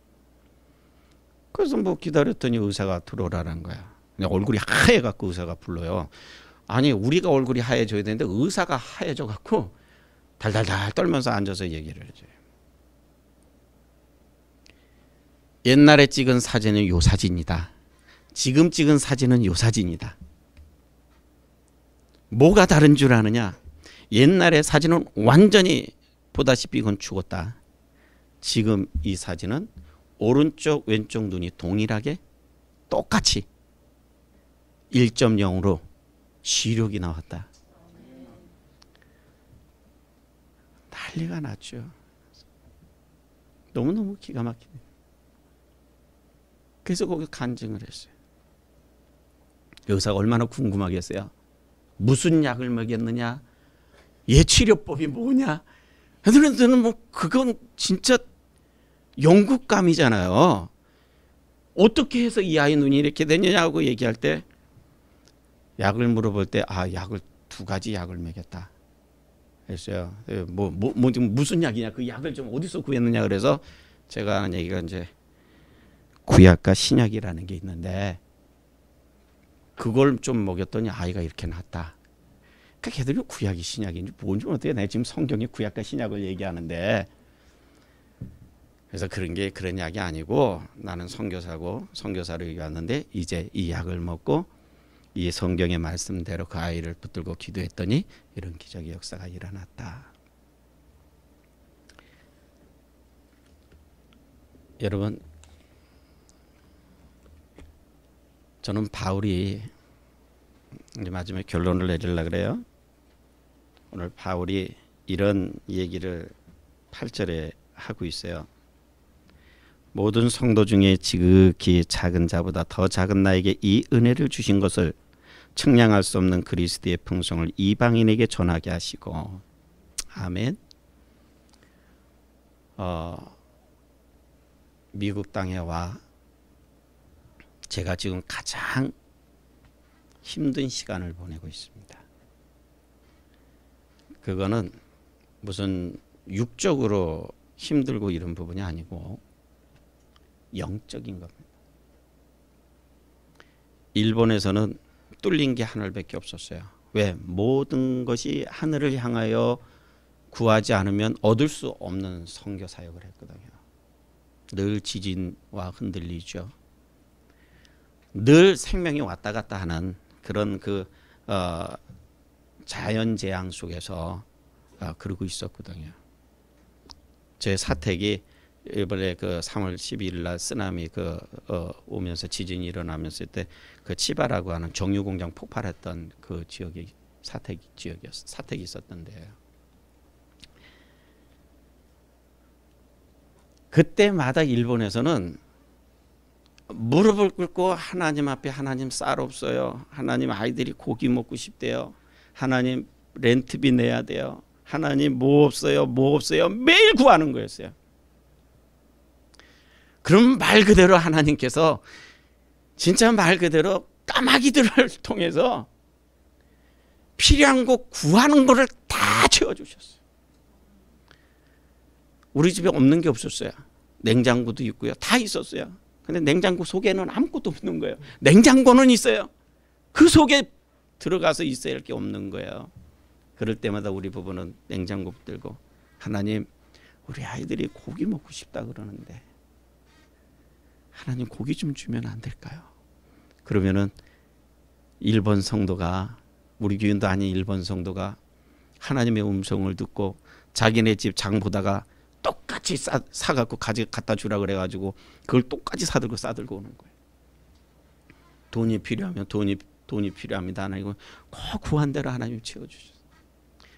그래서 뭐 기다렸더니 의사가 들어오라는 거야. 얼굴이 하얘 갖고 의사가 불러요. 아니 우리가 얼굴이 하얘져야 되는데 의사가 하얘져 갖고 달달달 떨면서 앉아서 얘기를 해줘요. 옛날에 찍은 사진은 요 사진이다. 지금 찍은 사진은 요 사진이다. 뭐가 다른 줄 아느냐? 옛날의 사진은 완전히 보다시피 이건 죽었다. 지금 이 사진은 오른쪽 왼쪽 눈이 동일하게 똑같이 1.0으로 시력이 나왔다. 난리가 났죠. 너무너무 기가 막히네. 그래서 거기 간증을 했어요. 여기서 얼마나 궁금하겠어요. 무슨 약을 먹였느냐 예치료법이 뭐냐? 애들한테는 그러니까 뭐 그건 진짜 영국감이잖아요. 어떻게 해서 이 아이 눈이 이렇게 되느냐고 얘기할 때 약을 물어볼 때 아 약을 두 가지 약을 먹였다 했어요. 뭐뭐 뭐, 뭐, 뭐 무슨 약이냐 그 약을 좀 어디서 구했느냐 그래서 제가 하는 얘기가 이제 구약과 신약이라는 게 있는데 그걸 좀 먹였더니 아이가 이렇게 났다. 그 걔들이 구약이 신약인지 뭔지 어떻게 내가 지금 성경의 구약과 신약을 얘기하는데 그래서 그런 게 그런 약이 아니고 나는 성교사고 성교사로 얘기하는데 이제 이 약을 먹고 이 성경의 말씀대로 그 아이를 붙들고 기도했더니 이런 기적의 역사가 일어났다. 여러분 저는 바울이 이제 마지막에 결론을 내리려 그래요. 오늘 바울이 이런 얘기를 8절에 하고 있어요. 모든 성도 중에 지극히 작은 자보다 더 작은 나에게 이 은혜를 주신 것을 측량할 수 없는 그리스도의 풍성을 이방인에게 전하게 하시고 아멘. 어, 미국 땅에 와 제가 지금 가장 힘든 시간을 보내고 있습니다. 그거는 무슨 육적으로 힘들고 이런 부분이 아니고 영적인 겁니다. 일본에서는 뚫린 게 하늘밖에 없었어요. 왜? 모든 것이 하늘을 향하여 구하지 않으면 얻을 수 없는 성교 사역을 했거든요. 늘 지진과 흔들리죠. 늘 생명이 왔다 갔다 하는 그런 그 어, 자연 재앙 속에서 아, 그러고 있었거든요. 제 사택이 이번에 그 3월 12일 날 쓰나미 그 어, 오면서 지진이 일어나면서 그때 그 치바라고 하는 정유 공장 폭발했던 그 지역이 사택 지역이었 사택이 있었던데 그때마다 일본에서는 무릎을 꿇고 하나님 앞에 하나님 쌀 없어요. 하나님 아이들이 고기 먹고 싶대요. 하나님 렌트비 내야 돼요. 하나님 뭐 없어요? 뭐 없어요? 매일 구하는 거였어요. 그럼 말 그대로 하나님께서 진짜 말 그대로 까마귀들을 통해서 필요한 거 구하는 거를 다 채워주셨어요. 우리 집에 없는 게 없었어요. 냉장고도 있고요. 다 있었어요. 근데 냉장고 속에는 아무것도 없는 거예요. 냉장고는 있어요. 그 속에 들어가서 있어야 할 게 없는 거예요. 그럴 때마다 우리 부부는 냉장고 들고 하나님 우리 아이들이 고기 먹고 싶다 그러는데 하나님 고기 좀 주면 안 될까요? 그러면은 일본 성도가 우리 교인도 아닌 일본 성도가 하나님의 음성을 듣고 자기네 집 장 보다가 똑같이 싸, 사갖고 가지 갖다 주라 그래가지고 그걸 똑같이 사들고 싸들고 오는 거예요. 돈이 필요하면 돈이 돈이 필요합니다. 하나님 꼭 구한대로 하나님 채워주셨어요.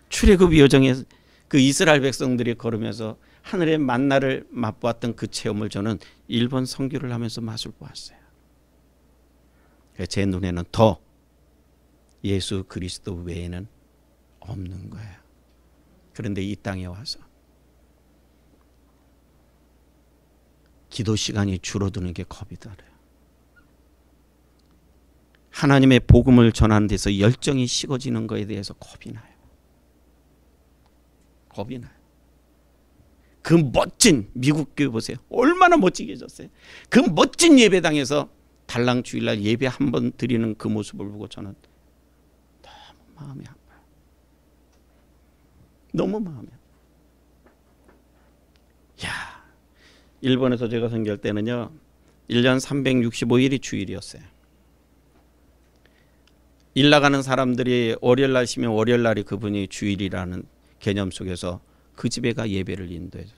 출애굽 여정에서 그 이스라엘 백성들이 걸으면서 하늘의 만나를 맛보았던 그 체험을 저는 일본 선교를 하면서 맛을 보았어요. 그러니까 제 눈에는 더 예수 그리스도 외에는 없는 거예요. 그런데 이 땅에 와서 기도 시간이 줄어드는 게 겁이 들어요. 하나님의 복음을 전하는 데서 열정이 식어지는 것에 대해서 겁이 나요. 겁이 나요. 그 멋진 미국 교회 보세요. 얼마나 멋지게 졌어요. 그 멋진 예배당에서 달랑 주일날 예배 한 번 드리는 그 모습을 보고 저는 너무 마음이 아파요. 너무 마음이 아파요. 일본에서 제가 선교할 때는요. 1년 365일이 주일이었어요. 일 나가는 사람들이 월요일 날 쉬면 월요일 날이 그분이 주일이라는 개념 속에서 그 집에 가 예배를 인도해 줘.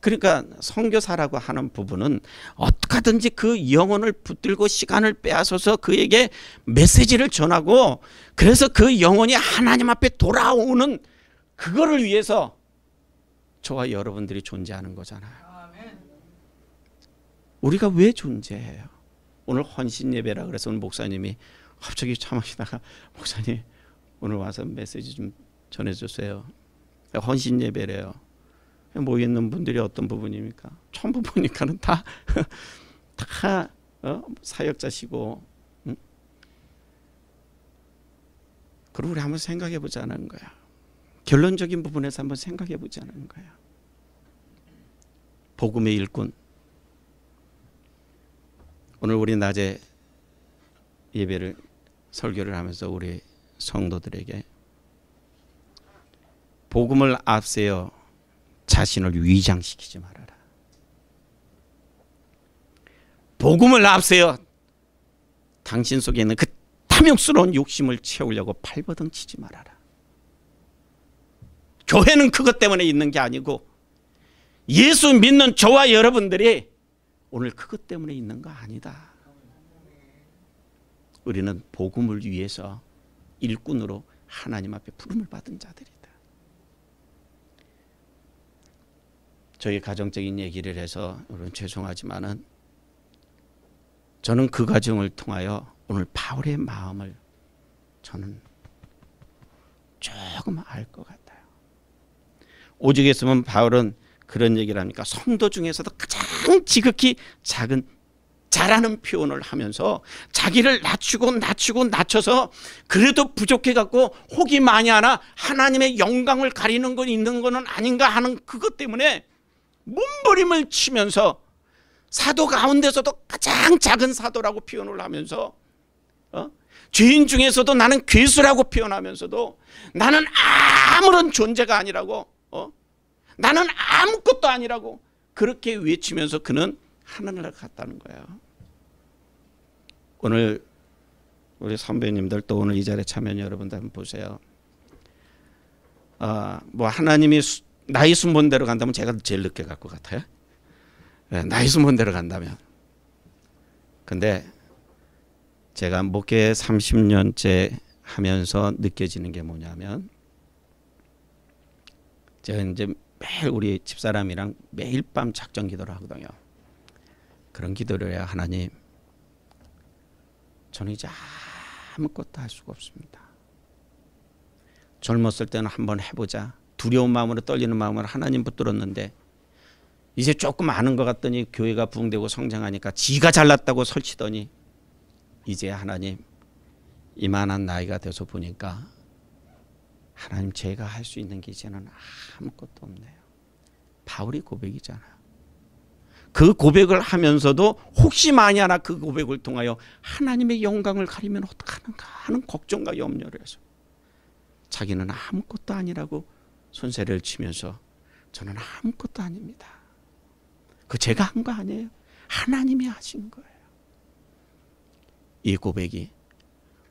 그러니까 선교사라고 하는 부분은 어떻게든지 그 영혼을 붙들고 시간을 빼앗아서 그에게 메시지를 전하고 그래서 그 영혼이 하나님 앞에 돌아오는 그거를 위해서 저와 여러분들이 존재하는 거잖아요. 우리가 왜 존재해요? 오늘 헌신 예배라 그래서 오늘 목사님이 갑자기 참하시다가 목사님 오늘 와서 메시지 좀 전해주세요. 헌신 예배래요. 모여 는 분들이 어떤 부분입니까? 전부 보니까는 다다 어? 사역자시고 음? 그리고 우리 한번 생각해 보자는 거야. 결론적인 부분에서 한번 생각해 보자는 거야. 복음의 일꾼. 오늘 우리 낮에 예배를 설교를 하면서 우리 성도들에게 복음을 앞세워 자신을 위장시키지 말아라. 복음을 앞세워 당신 속에 있는 그 탐욕스러운 욕심을 채우려고 팔버둥 치지 말아라. 교회는 그것 때문에 있는 게 아니고 예수 믿는 저와 여러분들이 오늘 그것 때문에 있는 거 아니다. 우리는 복음을 위해서 일꾼으로 하나님 앞에 부름을 받은 자들이다. 저희 가정적인 얘기를 해서 여러분 죄송하지만은 저는 그 가정을 통하여 오늘 바울의 마음을 저는 조금 알 것 같아요. 오죽했으면 바울은 그런 얘기를 합니까? 성도 중에서도 가장 지극히 작은 잘하는 표현을 하면서 자기를 낮추고 낮추고 낮춰서 그래도 부족해 갖고 혹이 많이 하나 하나님의 영광을 가리는 건 있는 거는 아닌가 하는 그것 때문에 몸부림을 치면서 사도 가운데서도 가장 작은 사도라고 표현을 하면서 어? 죄인 중에서도 나는 괴수라고 표현하면서도 나는 아무런 존재가 아니라고 어? 나는 아무것도 아니라고 그렇게 외치면서 그는 하늘을 갔다는 거예요. 오늘 우리 선배님들 또 오늘 이 자리에 참여한 여러분들 한번 보세요. 아, 뭐 하나님이 수, 나이 순번대로 간다면 제가 제일 늦게 갈 것 같아요. 네, 예, 나이 순번대로 간다면. 근데 제가 목회 30년째 하면서 느껴지는 게 뭐냐면 제가 이제 매일 우리 집사람이랑 매일 밤 작전 기도를 하거든요. 그런 기도를 해야 하나님 저는 이제 아무것도 할 수가 없습니다. 젊었을 때는 한번 해보자 두려운 마음으로 떨리는 마음으로 하나님 붙들었는데 이제 조금 아는 것 같더니 교회가 부흥되고 성장하니까 지가 잘났다고 설치더니 이제 하나님 이만한 나이가 돼서 보니까 하나님 제가 할 수 있는 게제는 아무것도 없네요. 바울이 고백이잖아요. 그 고백을 하면서도 혹시 만이 하나 그 고백을 통하여 하나님의 영광을 가리면 어떡하는가 하는 걱정과 염려를 해서 자기는 아무것도 아니라고 손세를 치면서 저는 아무것도 아닙니다. 그 제가 한 거 아니에요. 하나님이 하신 거예요. 이 고백이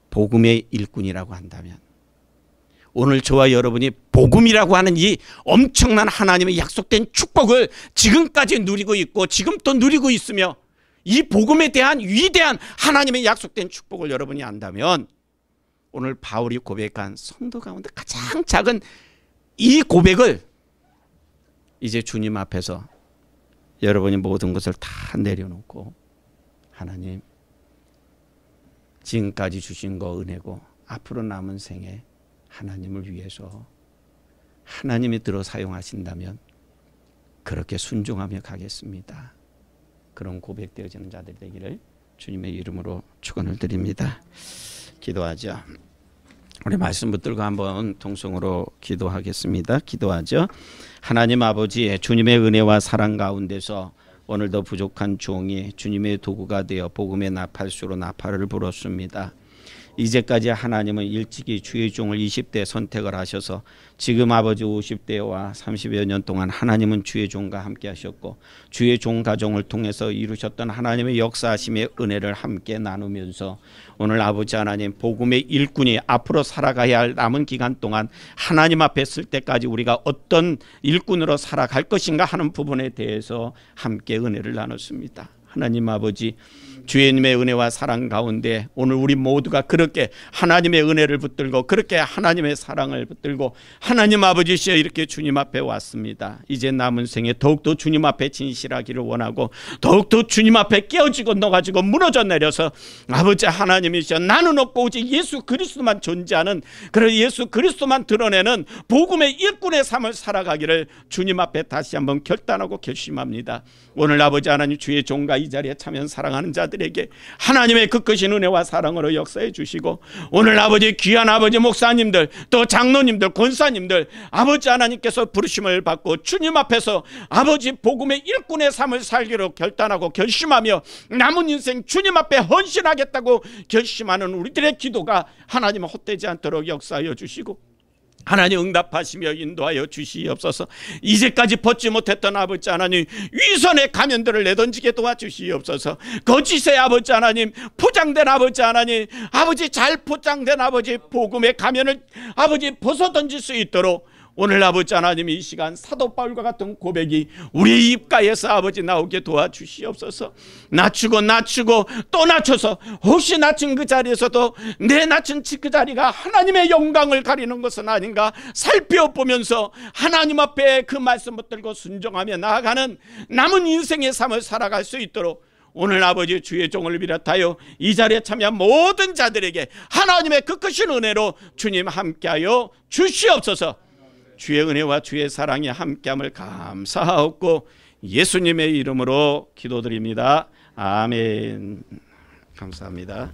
복음의 일꾼이라고 한다면 오늘 저와 여러분이 복음이라고 하는 이 엄청난 하나님의 약속된 축복을 지금까지 누리고 있고 지금 도 누리고 있으며 이 복음에 대한 위대한 하나님의 약속된 축복을 여러분이 안다면 오늘 바울이 고백한 성도 가운데 가장 작은 이 고백을 이제 주님 앞에서 여러분이 모든 것을 다 내려놓고 하나님 지금까지 주신 거 은혜고 앞으로 남은 생에 하나님을 위해서 하나님이 들어 사용하신다면 그렇게 순종하며 가겠습니다. 그런 고백되어지는 자들 되기를 주님의 이름으로 축원을 드립니다. 기도하죠. 우리 말씀 붙들고 한번 통성으로 기도하겠습니다. 기도하죠. 하나님 아버지 주님의 은혜와 사랑 가운데서 오늘도 부족한 종이 주님의 도구가 되어 복음의 나팔수로 나팔을 불었습니다. 이제까지 하나님은 일찍이 주의 종을 20대 선택을 하셔서 지금 아버지 50대와 30여 년 동안 하나님은 주의 종과 함께 하셨고 주의 종 가정을 통해서 이루셨던 하나님의 역사하심의 은혜를 함께 나누면서 오늘 아버지 하나님 복음의 일꾼이 앞으로 살아가야 할 남은 기간 동안 하나님 앞에 있을 때까지 우리가 어떤 일꾼으로 살아갈 것인가 하는 부분에 대해서 함께 은혜를 나눴습니다. 하나님 아버지 주님의 은혜와 사랑 가운데 오늘 우리 모두가 그렇게 하나님의 은혜를 붙들고 그렇게 하나님의 사랑을 붙들고 하나님 아버지시여 이렇게 주님 앞에 왔습니다. 이제 남은 생에 더욱더 주님 앞에 진실하기를 원하고 더욱더 주님 앞에 깨어지고 녹아지고 무너져 내려서 아버지 하나님이시여 나는 없고 오직 예수 그리스도만 존재하는 그런 예수 그리스도만 드러내는 복음의 일꾼의 삶을 살아가기를 주님 앞에 다시 한번 결단하고 결심합니다. 오늘 아버지 하나님 주의 종과 이 자리에 참여한 사랑하는 자들에게 하나님의 그끝신 은혜와 사랑으로 역사해 주시고 오늘 아버지 귀한 아버지 목사님들 또 장로님들 권사님들 아버지 하나님께서 부르심을 받고 주님 앞에서 아버지 복음의 일꾼의 삶을 살기로 결단하고 결심하며 남은 인생 주님 앞에 헌신하겠다고 결심하는 우리들의 기도가 하나님 헛되지 않도록 역사하여 주시고 하나님 응답하시며 인도하여 주시옵소서. 이제까지 벗지 못했던 아버지 하나님 위선의 가면들을 내던지게 도와주시옵소서. 거짓의 아버지 하나님 포장된 아버지 하나님 아버지 잘 포장된 아버지 복음의 가면을 아버지 벗어던질 수 있도록 오늘 아버지 하나님 이 시간 사도 바울과 같은 고백이 우리 입가에서 아버지 나오게 도와주시옵소서 낮추고 낮추고 또 낮춰서 혹시 낮춘 그 자리에서도 내 낮춘 그 자리가 하나님의 영광을 가리는 것은 아닌가 살펴보면서 하나님 앞에 그 말씀 붙들고 순종하며 나아가는 남은 인생의 삶을 살아갈 수 있도록 오늘 아버지 주의 종을 비롯하여 이 자리에 참여한 모든 자들에게 하나님의 그 끝인 은혜로 주님 함께하여 주시옵소서 주의 은혜와 주의 사랑이 함께함을 감사하옵고 예수님의 이름으로 기도드립니다. 아멘. 감사합니다.